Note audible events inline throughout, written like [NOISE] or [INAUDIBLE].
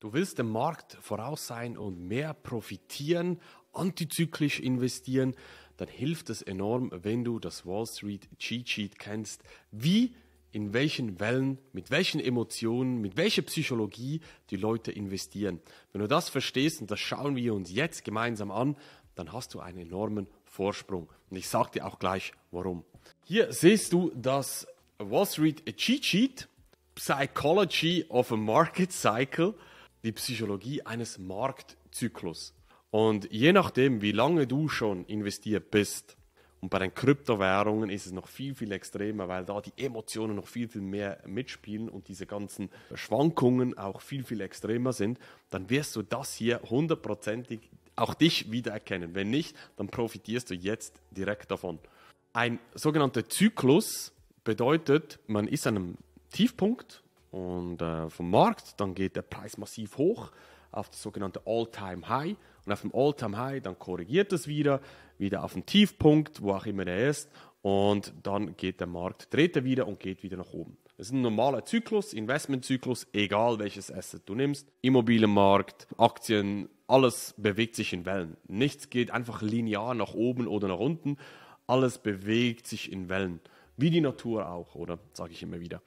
Du willst dem Markt voraus sein und mehr profitieren, antizyklisch investieren, dann hilft es enorm, wenn du das Wall Street Cheat Sheet kennst, wie in welchen Wellen, mit welchen Emotionen, mit welcher Psychologie die Leute investieren. Wenn du das verstehst, und das schauen wir uns jetzt gemeinsam an, dann hast du einen enormen Vorsprung. Und ich sage dir auch gleich, warum. Hier siehst du das Wall Street Cheat Sheet, Psychology of a Market Cycle – die Psychologie eines Marktzyklus. Und je nachdem, wie lange du schon investiert bist, und bei den Kryptowährungen ist es noch viel, viel extremer, weil da die Emotionen noch viel, viel mehr mitspielen und diese ganzen Schwankungen auch viel, viel extremer sind, dann wirst du das hier hundertprozentig auch dich wiedererkennen. Wenn nicht, dann profitierst du jetzt direkt davon. Ein sogenannter Zyklus bedeutet, man ist an einem Tiefpunkt, und äh, vom Markt. Dann geht der Preis massiv hoch auf das sogenannte All-Time-High. Und auf dem All-Time-High, dann korrigiert es wieder, wieder auf den Tiefpunkt, wo auch immer er ist. Und dann geht der Markt, dreht er wieder und geht wieder nach oben. Das ist ein normaler Zyklus, Investmentzyklus, egal welches Asset du nimmst. Immobilienmarkt, Aktien, alles bewegt sich in Wellen. Nichts geht einfach linear nach oben oder nach unten. Alles bewegt sich in Wellen. Wie die Natur auch, oder? Sage ich immer wieder.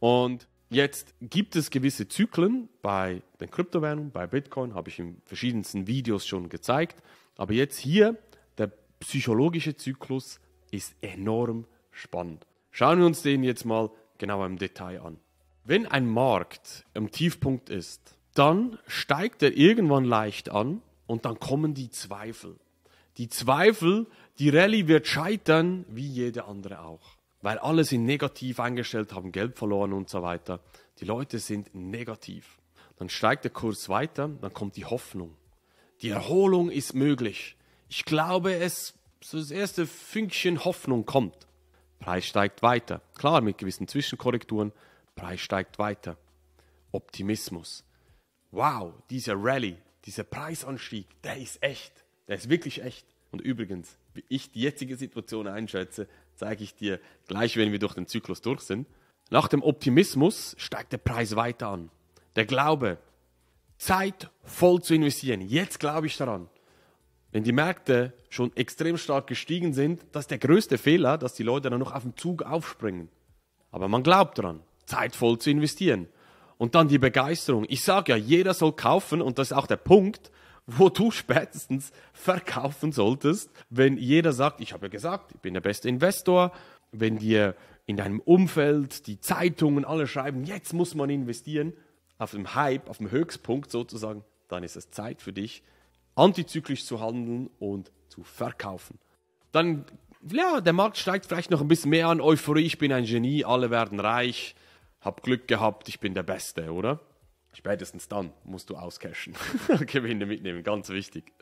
Und Jetzt gibt es gewisse Zyklen bei den Kryptowährungen, bei Bitcoin, habe ich in verschiedensten Videos schon gezeigt. Aber jetzt hier, der psychologische Zyklus ist enorm spannend. Schauen wir uns den jetzt mal genau im Detail an. Wenn ein Markt im Tiefpunkt ist, dann steigt er irgendwann leicht an und dann kommen die Zweifel. Die Zweifel, die Rallye wird scheitern, wie jede andere auch weil alle sind negativ eingestellt, haben Geld verloren und so weiter. Die Leute sind negativ. Dann steigt der Kurs weiter, dann kommt die Hoffnung. Die Erholung ist möglich. Ich glaube, es so das erste Fünkchen Hoffnung kommt. Preis steigt weiter. Klar, mit gewissen Zwischenkorrekturen. Preis steigt weiter. Optimismus. Wow, dieser Rally, dieser Preisanstieg, der ist echt. Der ist wirklich echt. Und übrigens, wie ich die jetzige Situation einschätze, zeige ich dir gleich, wenn wir durch den Zyklus durch sind. Nach dem Optimismus steigt der Preis weiter an. Der Glaube, Zeit voll zu investieren. Jetzt glaube ich daran. Wenn die Märkte schon extrem stark gestiegen sind, das ist der größte Fehler, dass die Leute dann noch auf dem Zug aufspringen. Aber man glaubt daran, Zeit voll zu investieren. Und dann die Begeisterung. Ich sage ja, jeder soll kaufen und das ist auch der Punkt wo du spätestens verkaufen solltest, wenn jeder sagt, ich habe ja gesagt, ich bin der beste Investor, wenn dir in deinem Umfeld die Zeitungen alle schreiben, jetzt muss man investieren, auf dem Hype, auf dem Höchstpunkt sozusagen, dann ist es Zeit für dich, antizyklisch zu handeln und zu verkaufen. Dann, ja, der Markt steigt vielleicht noch ein bisschen mehr an, Euphorie, ich bin ein Genie, alle werden reich, hab Glück gehabt, ich bin der Beste, oder? Spätestens dann musst du auscashen. [LAUGHS] Gewinne mitnehmen, ganz wichtig.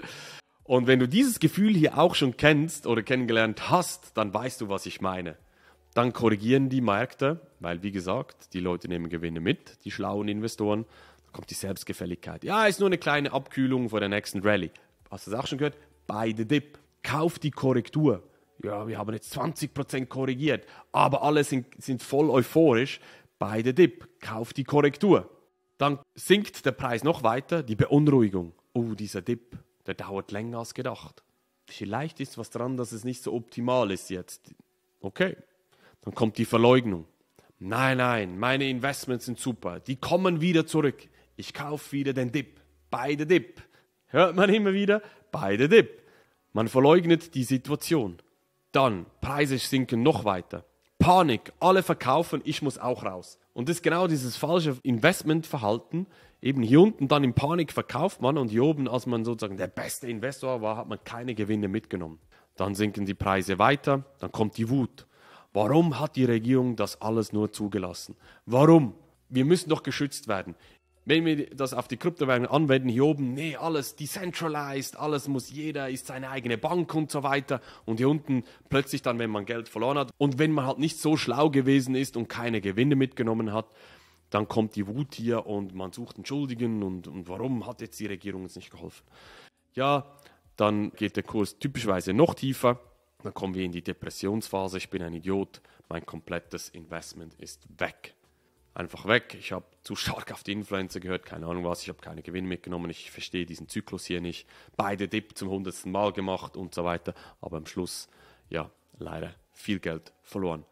Und wenn du dieses Gefühl hier auch schon kennst oder kennengelernt hast, dann weißt du, was ich meine. Dann korrigieren die Märkte, weil wie gesagt, die Leute nehmen Gewinne mit, die schlauen Investoren. Dann kommt die Selbstgefälligkeit. Ja, ist nur eine kleine Abkühlung vor der nächsten Rallye. Hast du das auch schon gehört? Beide Dip. Kauf die Korrektur. Ja, wir haben jetzt 20% korrigiert, aber alle sind, sind voll euphorisch. Beide Dip. Kauf die Korrektur. Dann sinkt der Preis noch weiter, die Beunruhigung. Oh, dieser Dip, der dauert länger als gedacht. Vielleicht ist was dran, dass es nicht so optimal ist jetzt. Okay, dann kommt die Verleugnung. Nein, nein, meine Investments sind super. Die kommen wieder zurück. Ich kaufe wieder den Dip. Beide Dip. Hört man immer wieder? Beide Dip. Man verleugnet die Situation. Dann, Preise sinken noch weiter. Panik, alle verkaufen, ich muss auch raus. Und das ist genau dieses falsche Investmentverhalten. Eben hier unten dann in Panik verkauft man und hier oben, als man sozusagen der beste Investor war, hat man keine Gewinne mitgenommen. Dann sinken die Preise weiter, dann kommt die Wut. Warum hat die Regierung das alles nur zugelassen? Warum? Wir müssen doch geschützt werden. Wenn wir das auf die Kryptowährungen anwenden, hier oben, nee, alles decentralized, alles muss jeder, ist seine eigene Bank und so weiter. Und hier unten plötzlich dann, wenn man Geld verloren hat und wenn man halt nicht so schlau gewesen ist und keine Gewinne mitgenommen hat, dann kommt die Wut hier und man sucht einen Schuldigen und, und warum hat jetzt die Regierung uns nicht geholfen? Ja, dann geht der Kurs typischerweise noch tiefer. Dann kommen wir in die Depressionsphase. Ich bin ein Idiot. Mein komplettes Investment ist weg einfach weg. Ich habe zu stark auf die Influencer gehört, keine Ahnung was, ich habe keine Gewinne mitgenommen, ich verstehe diesen Zyklus hier nicht. Beide Dip zum hundertsten Mal gemacht und so weiter, aber am Schluss, ja, leider viel Geld verloren.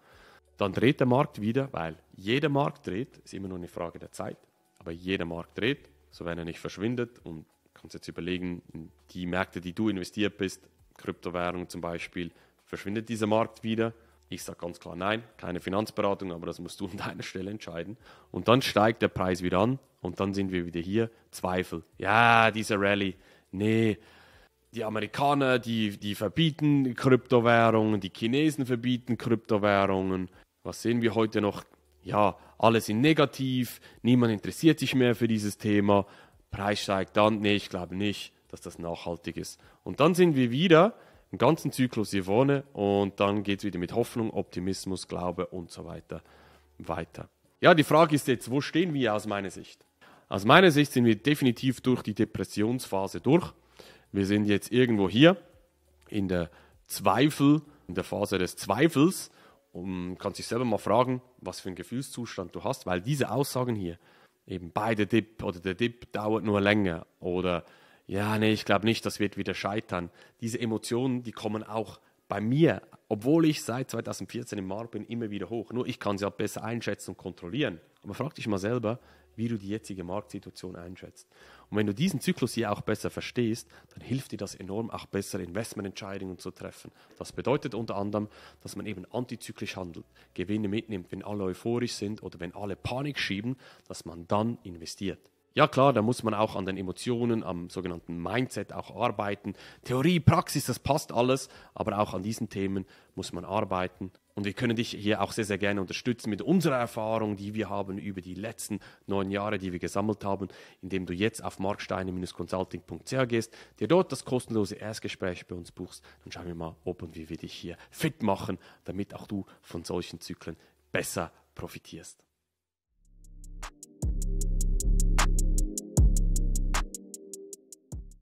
Dann dreht der Markt wieder, weil jeder Markt dreht, ist immer nur eine Frage der Zeit, aber jeder Markt dreht, so wenn er nicht verschwindet und kannst jetzt überlegen, in die Märkte, die du investiert bist, Kryptowährung zum Beispiel, verschwindet dieser Markt wieder ich sage ganz klar, nein, keine Finanzberatung, aber das musst du an deiner Stelle entscheiden. Und dann steigt der Preis wieder an und dann sind wir wieder hier. Zweifel. Ja, diese Rallye. Nee, die Amerikaner, die, die verbieten Kryptowährungen, die Chinesen verbieten Kryptowährungen. Was sehen wir heute noch? Ja, alles in negativ, niemand interessiert sich mehr für dieses Thema. Preis steigt dann. Nee, ich glaube nicht, dass das nachhaltig ist. Und dann sind wir wieder einen ganzen Zyklus hier vorne und dann geht es wieder mit Hoffnung, Optimismus, Glaube und so weiter weiter. Ja, die Frage ist jetzt, wo stehen wir aus meiner Sicht? Aus meiner Sicht sind wir definitiv durch die Depressionsphase durch. Wir sind jetzt irgendwo hier in der Zweifel, in der Phase des Zweifels und kannst dich selber mal fragen, was für einen Gefühlszustand du hast, weil diese Aussagen hier, eben bei der Dip oder der Dip dauert nur länger oder ja, nee, ich glaube nicht, das wird wieder scheitern. Diese Emotionen, die kommen auch bei mir, obwohl ich seit 2014 im Markt bin, immer wieder hoch. Nur ich kann sie auch besser einschätzen und kontrollieren. Aber frag dich mal selber, wie du die jetzige Marktsituation einschätzt. Und wenn du diesen Zyklus hier auch besser verstehst, dann hilft dir das enorm, auch bessere Investmententscheidungen zu treffen. Das bedeutet unter anderem, dass man eben antizyklisch handelt, Gewinne mitnimmt, wenn alle euphorisch sind oder wenn alle Panik schieben, dass man dann investiert. Ja klar, da muss man auch an den Emotionen, am sogenannten Mindset auch arbeiten. Theorie, Praxis, das passt alles, aber auch an diesen Themen muss man arbeiten. Und wir können dich hier auch sehr, sehr gerne unterstützen mit unserer Erfahrung, die wir haben über die letzten neun Jahre, die wir gesammelt haben, indem du jetzt auf marksteine-consulting.ch gehst, dir dort das kostenlose Erstgespräch bei uns buchst. Dann schauen wir mal, ob und wie wir dich hier fit machen, damit auch du von solchen Zyklen besser profitierst.